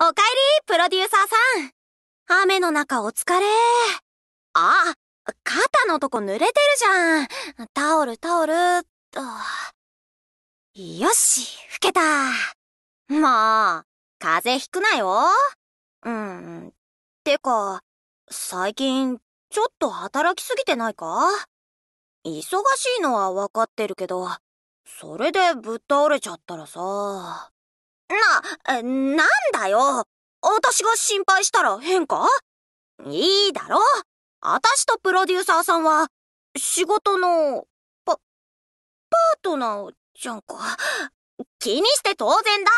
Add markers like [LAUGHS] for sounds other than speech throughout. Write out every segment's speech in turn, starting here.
おかえり、プロデューサーさん。雨の中お疲れ。あ、肩のとこ濡れてるじゃん。タオル、タオル、と。よし、吹けた。もう、風邪ひくなよ。うん、てか、最近、ちょっと働きすぎてないか忙しいのはわかってるけど、それでぶっ倒れちゃったらさ。な、なんだよ。私が心配したら変かいいだろ。私とプロデューサーさんは、仕事の、パ、パートナーじゃんか。気にして当然だ。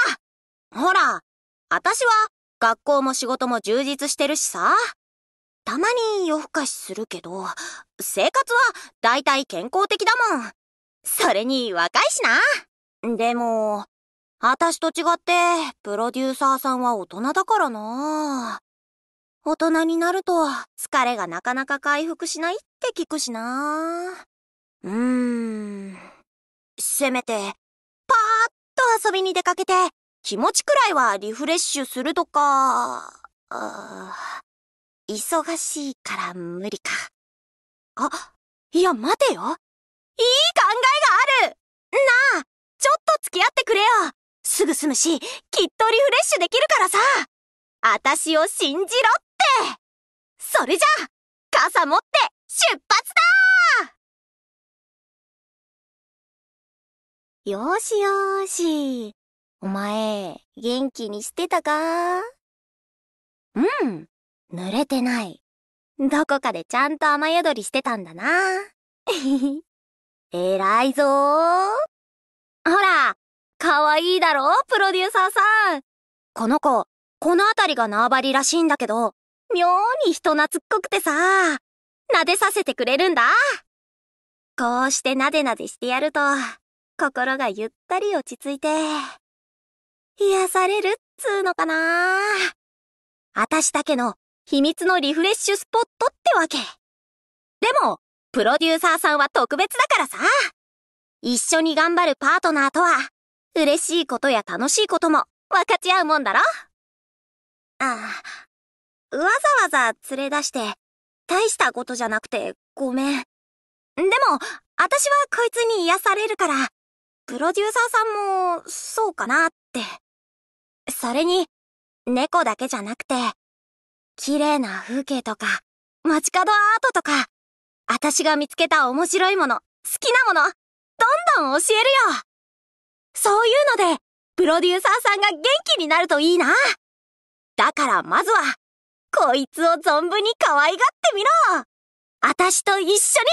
ほら、私は学校も仕事も充実してるしさ。たまに夜更かしするけど、生活は大体健康的だもん。それに若いしな。でも、私と違って、プロデューサーさんは大人だからな。大人になると、疲れがなかなか回復しないって聞くしな。うーん。せめて、パーッと遊びに出かけて、気持ちくらいはリフレッシュするとか、あ忙しいから無理か。あ、いや待てよ。いい考えがあるなあ、ちょっと付き合ってくれよすぐ済むし、きっとリフレッシュできるからさあたしを信じろってそれじゃあ、傘持って出発だよしよし。お前、元気にしてたかうん。濡れてない。どこかでちゃんと雨宿りしてたんだな。え [LAUGHS] らいぞー。ほら、かわいいだろプロデューサーさん。この子、この辺りが縄張りらしいんだけど、妙に人懐っこくてさ、撫でさせてくれるんだ。こうしてなでなでしてやると、心がゆったり落ち着いて、癒されるっつうのかな。あたしだけの秘密のリフレッシュスポットってわけ。でも、プロデューサーさんは特別だからさ。一緒に頑張るパートナーとは嬉しいことや楽しいことも分かち合うもんだろああ、わざわざ連れ出して、大したことじゃなくてごめん。でも、私はこいつに癒されるから、プロデューサーさんも、そうかなって。それに、猫だけじゃなくて、綺麗な風景とか、街角アートとか、私が見つけた面白いもの、好きなもの、どんどん教えるよそういうので、プロデューサーさんが元気になるといいな。だからまずは、こいつを存分に可愛がってみろ私と一緒に